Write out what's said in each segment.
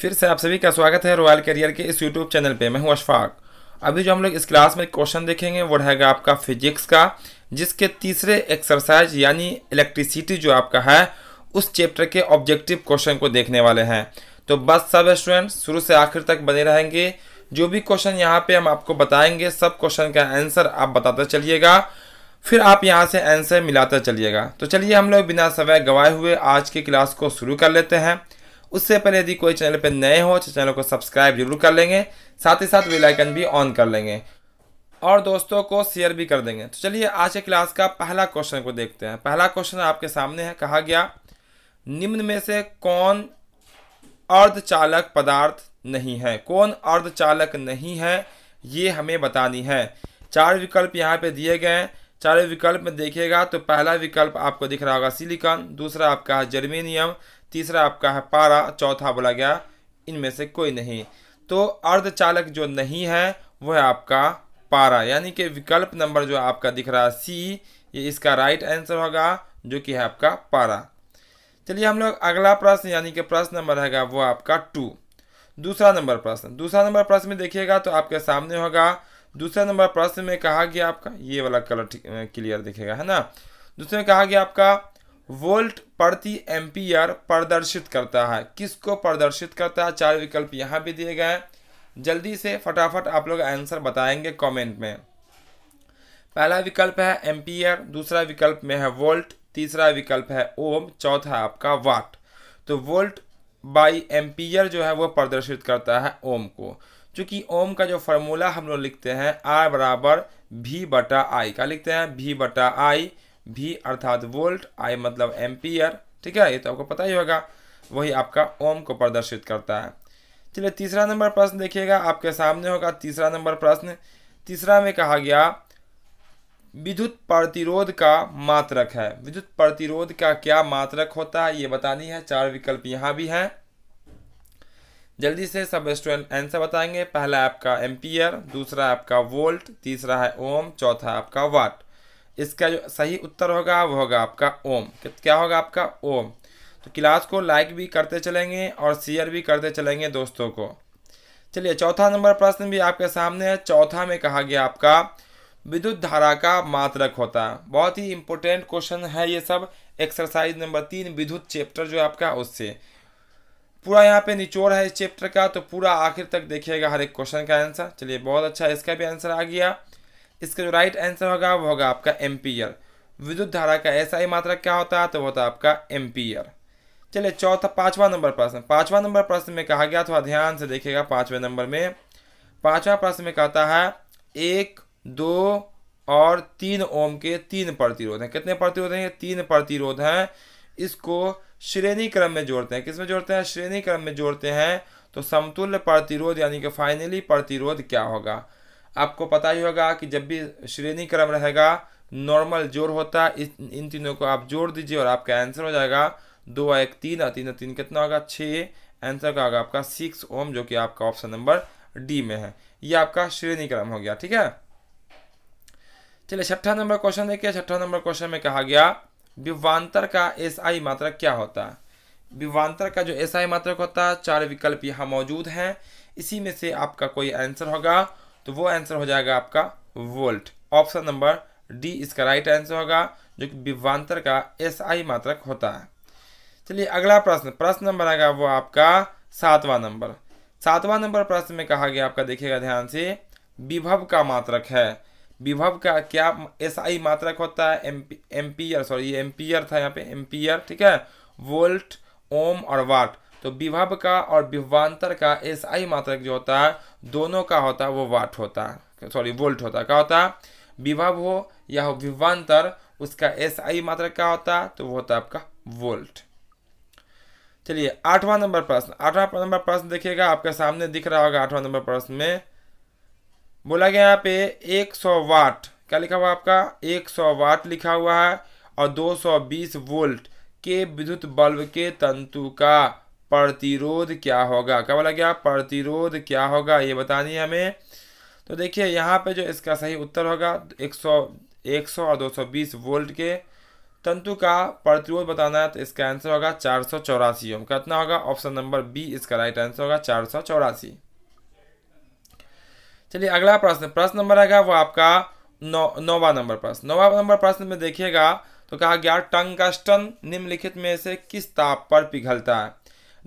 फिर से आप सभी का स्वागत है रॉयल करियर के इस यूट्यूब चैनल पे मैं हूं अशफाक अभी जो हम लोग इस क्लास में क्वेश्चन देखेंगे वो रहेगा आपका फिजिक्स का जिसके तीसरे एक्सरसाइज यानी इलेक्ट्रिसिटी जो आपका है उस चैप्टर के ऑब्जेक्टिव क्वेश्चन को देखने वाले हैं तो बस सब स्टूडेंट शुरू से आखिर तक बने रहेंगे जो भी क्वेश्चन यहाँ पे हम आपको बताएंगे सब क्वेश्चन का आंसर आप बताते चलिएगा फिर आप यहाँ से आंसर मिलाते चलिएगा तो चलिए हम लोग बिना समय गवाए हुए आज की क्लास को शुरू कर लेते हैं उससे पहले यदि कोई चैनल पर नए हो तो चैनल को सब्सक्राइब जरूर कर लेंगे साथ ही साथ वेलाइकन भी ऑन कर लेंगे और दोस्तों को शेयर भी कर देंगे तो चलिए आज के क्लास का पहला क्वेश्चन को देखते हैं पहला क्वेश्चन आपके सामने है कहा गया निम्न में से कौन अर्धचालक पदार्थ नहीं है कौन अर्धचालक नहीं है ये हमें बतानी है चार विकल्प यहाँ पे दिए गए हैं चार विकल्प में देखिएगा तो पहला विकल्प आपको दिख रहा होगा सिलिकॉन दूसरा आपका है जर्मेनियम तीसरा आपका है पारा चौथा बोला गया इनमें से कोई नहीं तो अर्धचालक जो नहीं है वह आपका पारा यानी कि विकल्प नंबर जो आपका दिख रहा है सी ये इसका राइट आंसर होगा जो कि है आपका पारा चलिए हम लोग अगला प्रश्न यानी कि प्रश्न नंबर रहेगा वो आपका टू दूसरा नंबर प्रश्न दूसरा नंबर प्रश्न में देखिएगा तो आपके सामने होगा दूसरा नंबर प्रश्न में कहा गया आपका ये वाला कलर क्लियर दिखेगा है ना दूसरे में कहा गया आपका वोल्ट प्रति एम्पियर प्रदर्शित करता है किसको प्रदर्शित करता है चार विकल्प यहाँ भी दिए गए हैं जल्दी से फटाफट आप लोग आंसर बताएंगे कमेंट में पहला विकल्प है एम्पियर दूसरा विकल्प में है वोल्ट तीसरा विकल्प है ओम चौथा आपका वाट तो वोल्ट बाई एम्पियर जो है वो प्रदर्शित करता है ओम को क्योंकि ओम का जो फॉर्मूला हम लोग लिखते हैं आर बराबर भी बटा आई का लिखते हैं भी बटा आई वी अर्थात वोल्ट आई मतलब एम्पियर ठीक है ये तो आपको पता ही होगा वही आपका ओम को प्रदर्शित करता है चलिए तीसरा नंबर प्रश्न देखिएगा आपके सामने होगा तीसरा नंबर प्रश्न तीसरा में कहा गया विद्युत प्रतिरोध का मात्रक है विद्युत प्रतिरोध का क्या मात्रक होता है ये बतानी है चार विकल्प यहाँ भी हैं जल्दी से सब स्टूडेंट आंसर बताएंगे पहला आपका एम्पियर दूसरा आपका वोल्ट तीसरा है ओम चौथा आपका वाट इसका जो सही उत्तर होगा वो होगा आपका ओम क्या होगा आपका ओम तो क्लास को लाइक भी करते चलेंगे और शेयर भी करते चलेंगे दोस्तों को चलिए चौथा नंबर प्रश्न भी आपके सामने है चौथा में कहा गया आपका विद्युत धारा का मात्रक होता है बहुत ही इंपॉर्टेंट क्वेश्चन है ये सब एक्सरसाइज नंबर तीन विद्युत चैप्टर जो आपका उससे पूरा यहाँ पे निचोड़ है इस चैप्टर का तो पूरा आखिर तक देखिएगा हर एक क्वेश्चन का आंसर चलिए बहुत अच्छा इसका भी आंसर आ गया इसका जो राइट आंसर होगा वो होगा आपका एम्पियर विद्युत धारा का ऐसा ही मात्रा क्या होता है तो वो होता है आपका एम्पियर चलिए चौथा पांचवा नंबर प्रश्न पांचवा नंबर प्रश्न में कहा गया थोड़ा ध्यान से देखिएगा पांचवें नंबर में पांचवा प्रश्न में कहता है एक दो और तीन ओम के तीन प्रतिरोध हैं कितने प्रतिरोध हैं ये तीन प्रतिरोध हैं इसको श्रेणी क्रम में जोड़ते हैं किसमें जोड़ते हैं श्रेणी क्रम में जोड़ते हैं तो समतुल्य प्रतिरोध यानी कि फाइनली प्रतिरोध क्या होगा आपको पता ही होगा कि जब भी श्रेणी क्रम रहेगा नॉर्मल जोर होता है इन तीनों को आप जोड़ दीजिए और आपका आंसर हो जाएगा दो एक तीन और तीन तीन कितना होगा छः आंसर का होगा आपका सिक्स ओम जो कि आपका ऑप्शन नंबर डी में है ये आपका श्रेणी क्रम हो गया ठीक है चलिए छठा नंबर क्वेश्चन देखिए छठा नंबर क्वेश्चन में कहा गया विवांतर का एस आई मात्रक क्या होता है विवांतर का जो एस आई मात्रक होता है चार विकल्प यहाँ मौजूद हैं इसी में से आपका कोई आंसर होगा तो वो आंसर हो जाएगा आपका वोल्ट ऑप्शन नंबर डी इसका राइट आंसर होगा जो कि विवान्तर का एसआई मात्रक होता है चलिए अगला प्रश्न प्रश्न नंबर आएगा वो आपका सातवां नंबर सातवां नंबर प्रश्न में कहा गया आपका देखिएगा ध्यान से विभव का मात्रक है विभव का क्या एसआई मात्रक होता है एम्पी एम्पियर सॉरी एम्पियर था यहाँ पे एम्पियर ठीक है वोल्ट ओम और वाट तो विभव का और विभवान्तर का एस आई मात्रक जो होता है दोनों का होता है वो वाट होता है सॉरी वोल्ट होता है क्या होता है विभव हो या हो विभवान्तर उसका आई मात्रक क्या होता है तो वो होता है आपका वोल्ट चलिए आठवां नंबर प्रश्न आठवां नंबर प्रश्न देखिएगा आपके सामने दिख रहा होगा आठवां नंबर प्रश्न में बोला गया यहाँ पे सौ वाट क्या लिखा हुआ आपका सौ वाट लिखा हुआ है और बीस वोल्ट के विद्युत बल्ब के तंतु का प्रतिरोध क्या होगा क्या बोला गया प्रतिरोध क्या होगा ये बतानी है हमें तो देखिए यहाँ पे जो इसका सही उत्तर होगा 100 100 और 220 वोल्ट के तंतु का प्रतिरोध बताना है तो इसका आंसर होगा चार सौ चौरासी ओम कितना होगा ऑप्शन नंबर बी इसका राइट आंसर होगा चार सौ चौरासी चलिए अगला प्रश्न प्रश्न नंबर आएगा वो आपका नौ नौवा नंबर प्रश्न नौवा नंबर प्रश्न में देखिएगा तो कहा गया टंगस्टन निम्नलिखित में से किस ताप पर पिघलता है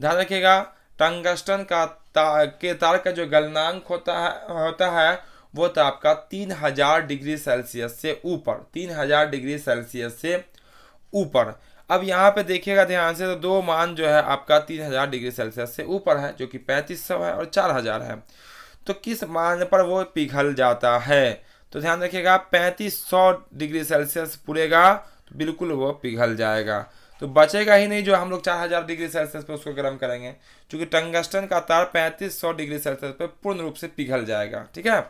ध्यान रखिएगा टंगस्टन का ता, के तार का जो गलनांक होता है होता है वो था आपका तीन हजार डिग्री सेल्सियस से ऊपर तीन हजार डिग्री सेल्सियस से ऊपर अब यहाँ पे देखिएगा ध्यान से तो दो मान जो है आपका तीन हजार डिग्री सेल्सियस से ऊपर है जो कि पैंतीस सौ है और चार हजार है तो किस मान पर वो पिघल जाता है तो ध्यान रखिएगा पैंतीस सौ डिग्री सेल्सियस पूरेगा तो बिल्कुल वो पिघल जाएगा तो बचेगा ही नहीं जो हम लोग चार हज़ार डिग्री सेल्सियस पर उसको गर्म करेंगे क्योंकि टंगस्टन का तार पैंतीस सौ डिग्री सेल्सियस पर पूर्ण रूप से पिघल जाएगा ठीक है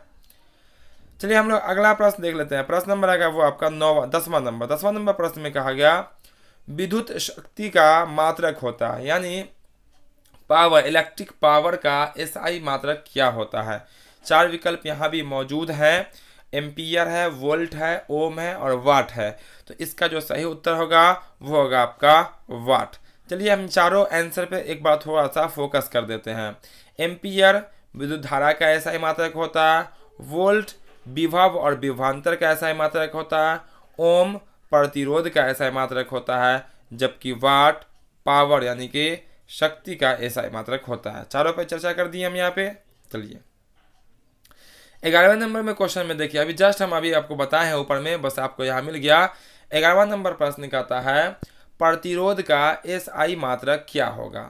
चलिए हम लोग अगला प्रश्न देख लेते हैं प्रश्न नंबर आएगा वो आपका नौवा दसवां नंबर दसवां नंबर प्रश्न में कहा गया विद्युत शक्ति का मात्रक होता है यानी पावर इलेक्ट्रिक पावर का एसआई मात्रक क्या होता है चार विकल्प यहाँ भी मौजूद हैं एम्पियर है वोल्ट है ओम है और वाट है तो इसका जो सही उत्तर होगा वो होगा आपका वाट चलिए हम चारों आंसर पे एक बार थोड़ा सा फोकस कर देते हैं एम्पियर विद्युत धारा का ऐसा ही मात्रक होता है वोल्ट विभव और विभांतर का ऐसा ही मात्रक होता है ओम प्रतिरोध का ऐसा ही मात्रक होता है जबकि वाट पावर यानी कि शक्ति का ऐसा ही मात्रक होता है चारों पर चर्चा कर दी हम यहाँ पे चलिए ग्यारहवें नंबर में क्वेश्चन में देखिए अभी जस्ट हम अभी आपको बताए हैं ऊपर में बस आपको यहाँ मिल गया ग्यारहवा नंबर प्रश्न कहता है प्रतिरोध का एस आई मात्रक क्या होगा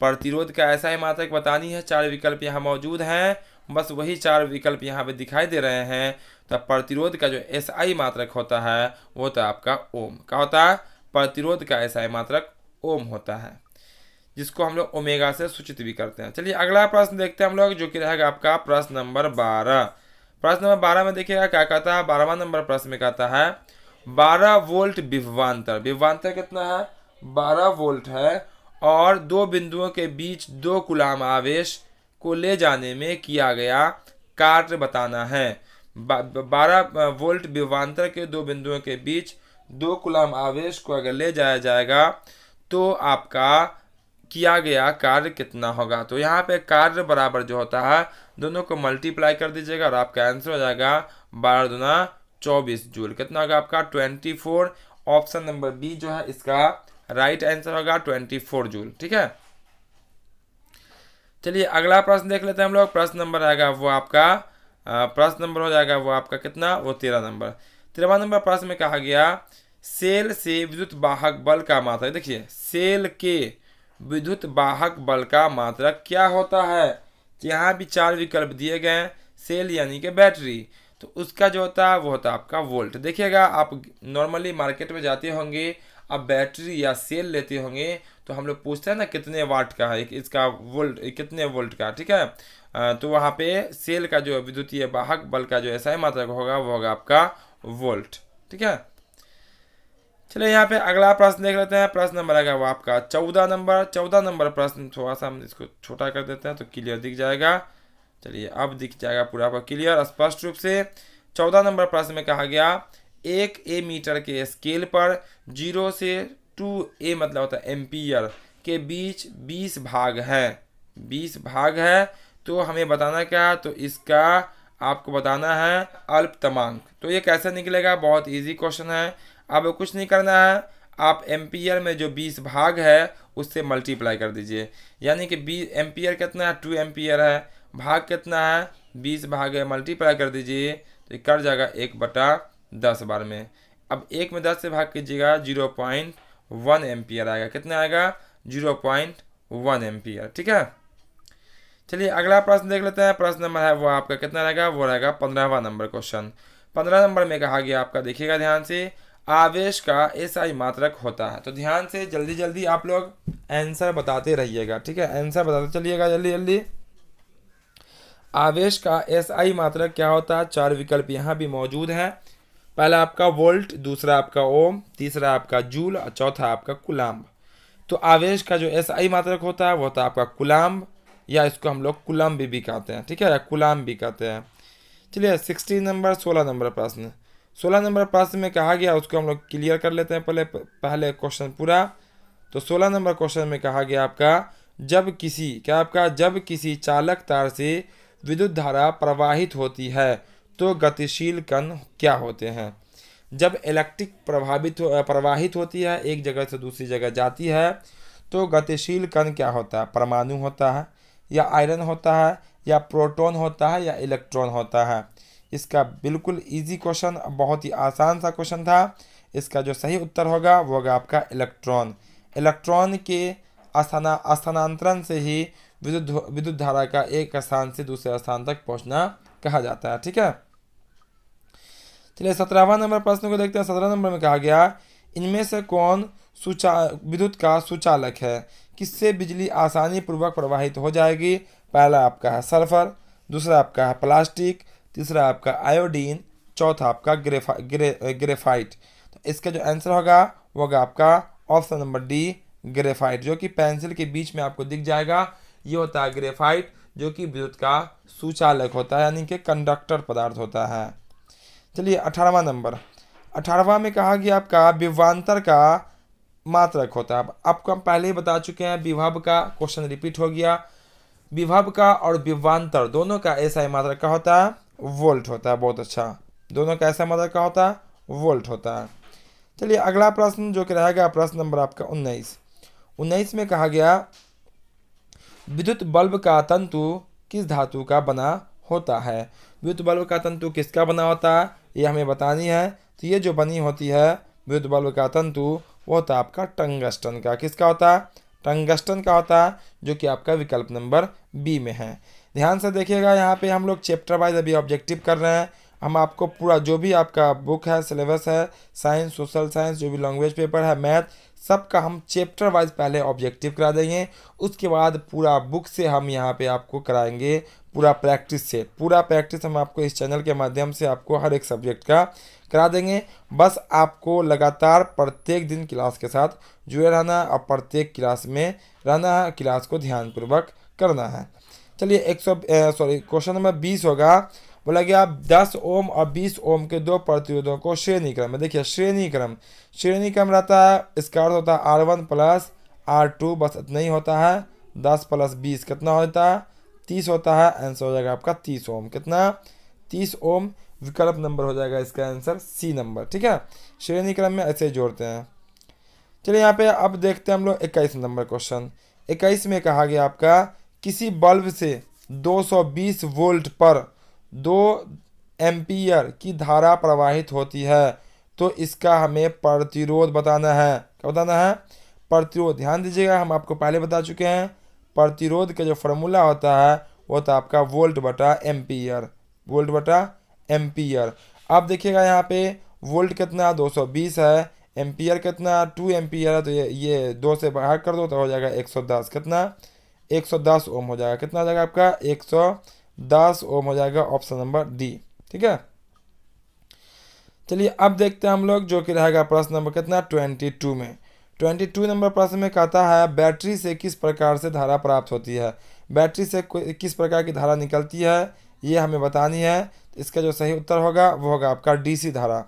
प्रतिरोध का ऐसा ही मात्रक बतानी है चार विकल्प यहाँ मौजूद हैं बस वही चार विकल्प यहाँ पे दिखाई दे रहे हैं तो प्रतिरोध का जो एस आई मात्रक होता है वो तो आपका ओम क्या होता है प्रतिरोध का एस आई मात्रक ओम होता है जिसको हम लोग ओमेगा से सूचित भी करते हैं चलिए अगला प्रश्न देखते हैं हम लोग जो कि रहेगा आपका प्रश्न नंबर बारह प्रश्न नंबर बारह में देखिएगा क्या कहता है बारहवा नंबर प्रश्न में कहता है बारह वोल्ट विभवान्तर विभवान्तर कितना है बारह वोल्ट है और दो बिंदुओं के बीच दो गुलाम आवेश को ले जाने में किया गया कार्य बताना है बारह वोल्ट विभवान्तर के दो बिंदुओं के बीच दो गुलाम आवेश को अगर ले जाया जाएगा तो आपका किया गया कार्य कितना होगा तो यहाँ पे कार्य बराबर जो होता है दोनों को मल्टीप्लाई कर दीजिएगा और आपका आंसर हो जाएगा बारह दुना चौबीस जूल कितना होगा आपका twenty four option number B जो है इसका राइट आंसर होगा ट्वेंटी फोर जूल ठीक है चलिए अगला प्रश्न देख लेते हैं हम लोग प्रश्न नंबर आएगा वो आपका प्रश्न नंबर हो जाएगा वो आपका कितना वो तेरह नंबर तेरहवा नंबर प्रश्न में कहा गया सेल से विद्युत वाहक बल का मात्रा देखिए सेल के विद्युत वाहक बल का मात्रक क्या होता है यहाँ भी चार विकल्प दिए गए हैं सेल यानी कि बैटरी तो उसका जो होता है वो होता है आपका वोल्ट देखिएगा आप नॉर्मली मार्केट में जाते होंगे आप बैटरी या सेल लेते होंगे तो हम लोग पूछते हैं ना कितने वाट का है इसका वोल्ट कितने वोल्ट का ठीक है तो वहाँ पे सेल का जो विद्युतीय वाहक बल का जो ऐसा ही मात्रक होगा वो होगा आपका वोल्ट ठीक है चलिए यहाँ पे अगला प्रश्न देख लेते हैं प्रश्न नंबर आएगा वो आपका चौदह नंबर चौदह नंबर प्रश्न थोड़ा सा हम इसको छोटा कर देते हैं तो क्लियर दिख जाएगा चलिए अब दिख जाएगा पूरा आपका क्लियर स्पष्ट रूप से चौदह नंबर प्रश्न में कहा गया एक ए मीटर के स्केल पर जीरो से टू ए मतलब होता है एम्पियर के बीच बीस भाग है बीस भाग है तो हमें बताना क्या तो इसका आपको बताना है अल्पतमांक तो ये कैसे निकलेगा बहुत इजी क्वेश्चन है अब कुछ नहीं करना है आप एम्पियर में जो बीस भाग है उससे मल्टीप्लाई कर दीजिए यानी कि बीस एम्पियर कितना है टू एम्पियर है भाग कितना है बीस भाग है मल्टीप्लाई कर दीजिए तो कर जाएगा एक बटा दस बार में अब एक में दस से भाग कीजिएगा जीरो पॉइंट वन एम्पियर आएगा कितना आएगा जीरो पॉइंट वन एम्पियर ठीक है चलिए अगला प्रश्न देख लेते हैं प्रश्न नंबर है वो आपका कितना रहेगा वो रहेगा पंद्रहवा नंबर क्वेश्चन पंद्रह नंबर में कहा गया आपका देखिएगा ध्यान से आवेश का एसआई मात्रक होता है तो ध्यान से जल्दी जल्दी आप लोग आंसर बताते रहिएगा ठीक है आंसर बताते चलिएगा जल्दी जल्दी आवेश का एसआई मात्रक क्या होता है चार विकल्प यहाँ भी मौजूद हैं पहला आपका वोल्ट दूसरा आपका ओम तीसरा आपका जूल और चौथा आपका कुलाम्ब तो आवेश का जो आई मात्रक होता है वो होता है आपका कुलाम्ब या इसको हम लोग कुलम्ब भी कहते हैं ठीक है या कुलाम भी कहते हैं चलिए सिक्सटीन नंबर सोलह नंबर प्रश्न सोलह नंबर प्रश्न में कहा गया उसको हम लोग क्लियर कर लेते हैं पहले पहले क्वेश्चन पूरा तो सोलह नंबर क्वेश्चन में कहा गया आपका जब किसी क्या आपका जब किसी चालक तार से विद्युत धारा प्रवाहित होती है तो गतिशील कण क्या होते हैं जब इलेक्ट्रिक प्रभावित हो, प्रवाहित होती है एक जगह से दूसरी जगह जाती है तो गतिशील कण क्या होता है परमाणु होता है या आयरन होता है या प्रोटॉन होता है या इलेक्ट्रॉन होता है इसका बिल्कुल इजी क्वेश्चन बहुत ही आसान सा क्वेश्चन था इसका जो सही उत्तर होगा वो होगा आपका इलेक्ट्रॉन इलेक्ट्रॉन के स्थाना स्थानांतरण से ही विद्युत विद्युत धारा का एक स्थान से दूसरे स्थान तक पहुंचना कहा जाता है ठीक है चलिए सत्रहवा नंबर प्रश्न को देखते हैं सत्रह नंबर में कहा गया इनमें से कौन सुचा विद्युत का सुचालक है किससे बिजली आसानी पूर्वक प्रवाहित हो जाएगी पहला आपका है सल्फर दूसरा आपका है प्लास्टिक तीसरा आपका आयोडीन चौथा आपका ग्रेफा ग्रे ग्रेफाइट तो इसका जो आंसर होगा वो होगा आपका ऑप्शन नंबर डी ग्रेफाइट जो कि पेंसिल के बीच में आपको दिख जाएगा ये होता है ग्रेफाइट जो कि विद्युत का सुचालक होता है यानी कि कंडक्टर पदार्थ होता है चलिए अठारहवा नंबर अठारहवा में कहा गया आपका विवान्तर का मात्रक होता है आपको हम पहले ही बता चुके हैं विभव का क्वेश्चन रिपीट हो गया विभव का और विवान्तर दोनों का ऐसा ही मात्रक का होता है वोल्ट होता है बहुत अच्छा दोनों का ऐसा मतलब क्या होता है वोल्ट होता है चलिए अगला प्रश्न जो कि रहेगा प्रश्न नंबर आपका उन्नीस उन्नीस में कहा गया विद्युत बल्ब का तंतु किस धातु का बना होता है विद्युत बल्ब का तंतु किसका बना होता है ये हमें बतानी है तो ये जो बनी होती है विद्युत बल्ब का तंतु वो होता है आपका टंगस्टन का किसका होता है टंगस्टन का होता है जो कि आपका विकल्प नंबर बी में है ध्यान से देखिएगा यहाँ पे हम लोग चैप्टर वाइज अभी ऑब्जेक्टिव कर रहे हैं हम आपको पूरा जो भी आपका बुक है सिलेबस है साइंस सोशल साइंस जो भी लैंग्वेज पेपर है मैथ सबका हम चैप्टर वाइज पहले ऑब्जेक्टिव करा देंगे उसके बाद पूरा बुक से हम यहाँ पे आपको कराएंगे पूरा प्रैक्टिस से पूरा प्रैक्टिस हम आपको इस चैनल के माध्यम से आपको हर एक सब्जेक्ट का करा देंगे बस आपको लगातार प्रत्येक दिन क्लास के साथ जुड़े रहना और प्रत्येक क्लास में रहना है क्लास को ध्यानपूर्वक करना है चलिए एक सौ सॉरी क्वेश्चन नंबर बीस होगा बोला गया दस ओम और बीस ओम के दो प्रतिरोधों को श्रेणी क्रम में देखिए श्रेणी क्रम श्रेणी क्रम रहता है इसका अर्थ होता है R one plus R two बस इतना ही होता है दस प्लस बीस कितना होता है तीस होता है आंसर हो जाएगा आपका तीस ओम कितना तीस ओम विकल्प नंबर हो जाएगा इसका आंसर सी नंबर ठीक है श्रेणी क्रम में ऐसे जोड़ते हैं चलिए यहाँ पे अब देखते हैं हम लोग इक्कीस नंबर क्वेश्चन इक्कीस में कहा गया आपका किसी बल्ब से 220 वोल्ट पर 2 एम्पियर की धारा प्रवाहित होती है तो इसका हमें प्रतिरोध बताना है क्या बताना है प्रतिरोध ध्यान दीजिएगा हम आपको पहले बता चुके हैं प्रतिरोध का जो फॉर्मूला होता है वो था आपका वोल्ट बटा एम्पियर वोल्ट बटा एम्पियर अब देखिएगा यहाँ पे वोल्ट कितना 220 है एम्पियर कितना 2 एम्पियर है तो ये ये दो से बाहर कर दो तो हो जाएगा 110 कितना 110 ओम हो जाएगा कितना आ जाएगा आपका 110 ओम हो जाएगा ऑप्शन नंबर डी ठीक है चलिए अब देखते हैं हम लोग जो कि रहेगा प्रश्न नंबर कितना 22 में 22 नंबर प्रश्न में कहता है बैटरी से किस प्रकार से धारा प्राप्त होती है बैटरी से किस प्रकार की धारा निकलती है ये हमें बतानी है इसका जो सही उत्तर होगा वो होगा आपका डीसी धारा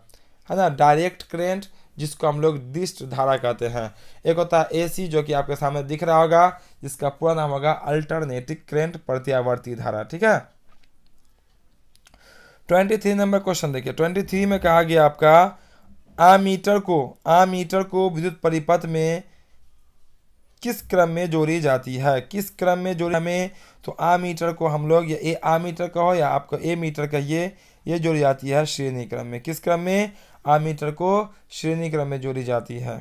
है ना डायरेक्ट करेंट जिसको हम लोग दृष्ट धारा कहते हैं एक होता है एसी जो कि आपके सामने दिख रहा होगा जिसका पूरा नाम होगा अल्टरनेटिव करेंट प्रत्यावर्ती धारा ठीक है ट्वेंटी थ्री नंबर क्वेश्चन देखिए ट्वेंटी थ्री में कहा गया आपका मीटर को मीटर को विद्युत परिपथ में किस क्रम में जोड़ी जाती है किस क्रम में जोड़ी हमें तो आ मीटर को हम लोग या ए आ मीटर कहो या आपको ए मीटर कहिए ये जोड़ी जाती है श्रेणी क्रम में किस क्रम में आमीटर को श्रेणी क्रम में जोड़ी जाती है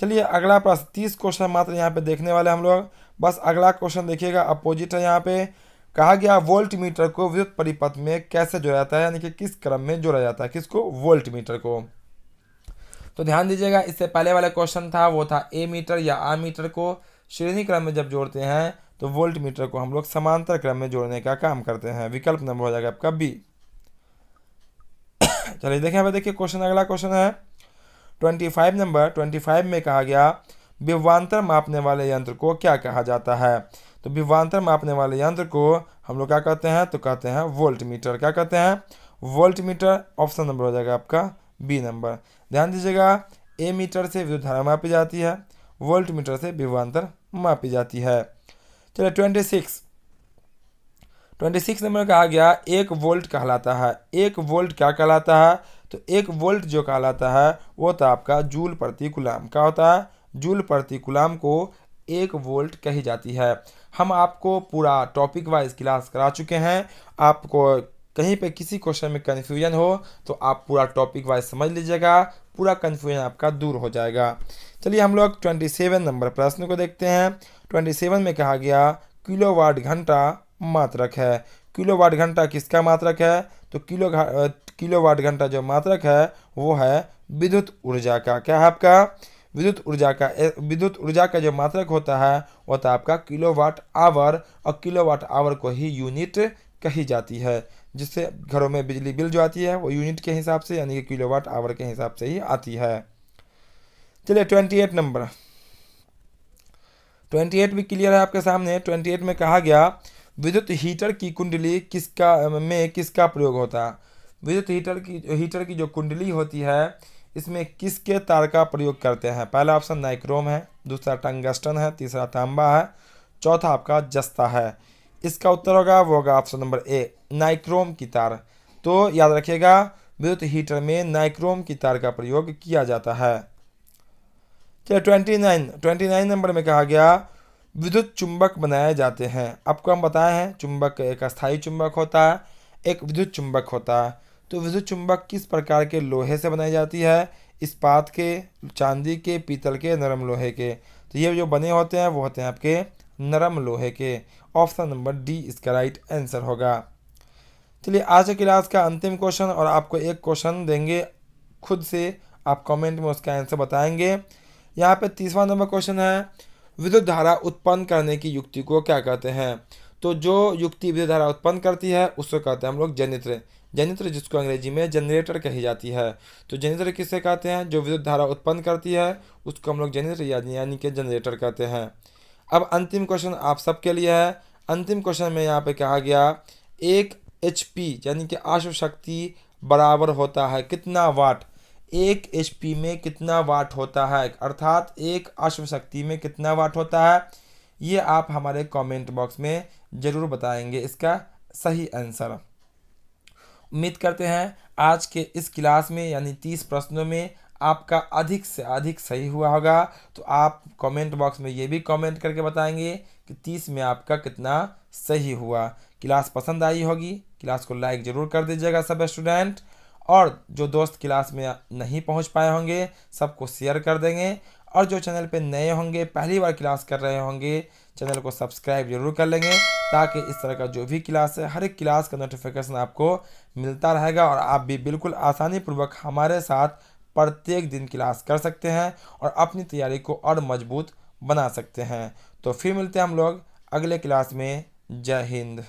चलिए अगला प्रश्न तीस क्वेश्चन मात्र यहाँ पे देखने वाले हम लोग बस अगला क्वेश्चन देखिएगा अपोजिट है यहाँ पे कहा गया वोल्ट मीटर को विद्युत परिपथ में कैसे जोड़ा जाता है यानी कि किस क्रम में जोड़ा जाता है किसको वोल्ट मीटर को तो ध्यान दीजिएगा इससे पहले वाला क्वेश्चन था वो था ए मीटर या आ मीटर को श्रेणी क्रम में जब जोड़ते हैं तो वोल्ट मीटर को हम लोग समांतर क्रम में जोड़ने का काम करते हैं विकल्प नंबर हो जाएगा आपका बी चलिए देखें अब देखिए क्वेश्चन अगला क्वेश्चन है twenty five number twenty five में कहा गया विवान्तर मापने वाले यंत्र को क्या कहा जाता है तो विवान्तर मापने वाले यंत्र को हम लोग क्या कहते हैं तो कहते हैं वोल्ट मीटर क्या कहते हैं वोल्ट मीटर ऑप्शन नंबर हो जाएगा आपका बी नंबर ध्यान दीजिएगा ए मीटर से विद्युत धारा मापी जाती है वोल्ट मीटर से विवान्तर मापी जाती है चलिए twenty six twenty six number कहा गया एक वोल्ट कहलाता है एक वोल्ट क्या कहलाता है तो एक वोल्ट जो कहलाता है वो तो आपका जूल प्रति गुलाम क्या होता है जूल प्रति गुलाम को एक वोल्ट कही जाती है हम आपको पूरा टॉपिक वाइज क्लास करा चुके हैं आपको कहीं पे किसी क्वेश्चन में कन्फ्यूजन हो तो आप पूरा टॉपिक वाइज समझ लीजिएगा पूरा कन्फ्यूजन आपका दूर हो जाएगा चलिए हम लोग ट्वेंटी सेवन नंबर प्रश्न को देखते हैं ट्वेंटी सेवन में कहा गया किलोवाट घंटा मात्रक है किलो वाट घंटा किसका मात्रक है तो किलो किलो वाट घंटा जो मात्रक है वो है विद्युत ऊर्जा का क्या है आपका विद्युत ऊर्जा का विद्युत ऊर्जा का जो मात्रक होता है वह तो आपका किलो वाट आवर और किलो वाट आवर को ही यूनिट कही जाती है जिससे घरों में बिजली बिल जो आती है वो यूनिट के हिसाब से यानी कि किलो वाट आवर के हिसाब से ही आती है चलिए twenty eight number twenty eight भी क्लियर है आपके सामने ट्वेंटी एट में कहा गया विद्युत हीटर की कुंडली किसका में किसका प्रयोग होता है विद्युत हीटर की हीटर की जो कुंडली होती है इसमें किसके तार का प्रयोग करते हैं पहला ऑप्शन नाइक्रोम है दूसरा टंगस्टन है तीसरा तांबा है चौथा आपका जस्ता है इसका उत्तर होगा वो होगा ऑप्शन नंबर ए नाइक्रोम की तार तो याद रखिएगा विद्युत हीटर में नाइक्रोम की तार का प्रयोग किया जाता है चलिए twenty nine twenty nine number में कहा गया विद्युत चुंबक बनाए जाते हैं आपको हम बताए हैं चुंबक एक अस्थायी चुंबक होता है एक विद्युत चुंबक होता है तो विद्युत चुंबक किस प्रकार के लोहे से बनाई जाती है इस्पात के चांदी के पीतल के नरम लोहे के तो ये जो बने होते हैं वो होते हैं आपके नरम लोहे के ऑप्शन नंबर डी इसका राइट आंसर होगा चलिए आज के क्लास का अंतिम क्वेश्चन और आपको एक क्वेश्चन देंगे खुद से आप कमेंट में उसका आंसर बताएंगे यहाँ पे तीसवा नंबर क्वेश्चन है विद्युत धारा उत्पन्न करने की युक्ति को क्या कहते हैं तो जो युक्ति विद्युत धारा उत्पन्न करती है उसको कहते हैं हम लोग जनित्र जनित्र जिसको अंग्रेजी में जनरेटर कही जाती है तो जनित्र किसे कहते हैं जो विद्युत धारा उत्पन्न करती है उसको हम लोग जनित्र यानी कि जनरेटर कहते हैं अब अंतिम क्वेश्चन आप सबके लिए है अंतिम क्वेश्चन में यहाँ पे कहा गया एक एच यानी कि आश्व शक्ति बराबर होता है कितना वाट एक एच में कितना वाट होता है अर्थात एक अश्व शक्ति में कितना वाट होता है ये आप हमारे कमेंट बॉक्स में ज़रूर बताएंगे इसका सही आंसर उम्मीद करते हैं आज के इस क्लास में यानी तीस प्रश्नों में आपका अधिक से अधिक सही हुआ होगा तो आप कमेंट बॉक्स में ये भी कमेंट करके बताएंगे कि तीस में आपका कितना सही हुआ क्लास पसंद आई होगी क्लास को लाइक ज़रूर कर दीजिएगा सब स्टूडेंट और जो दोस्त क्लास में नहीं पहुंच पाए होंगे सबको शेयर कर देंगे और जो चैनल पे नए होंगे पहली बार क्लास कर रहे होंगे चैनल को सब्सक्राइब जरूर कर लेंगे ताकि इस तरह का जो भी क्लास है हर एक क्लास का नोटिफिकेशन आपको मिलता रहेगा और आप भी बिल्कुल आसानी पूर्वक हमारे साथ प्रत्येक दिन क्लास कर सकते हैं और अपनी तैयारी को और मजबूत बना सकते हैं तो फिर मिलते हैं हम लोग अगले क्लास में जय हिंद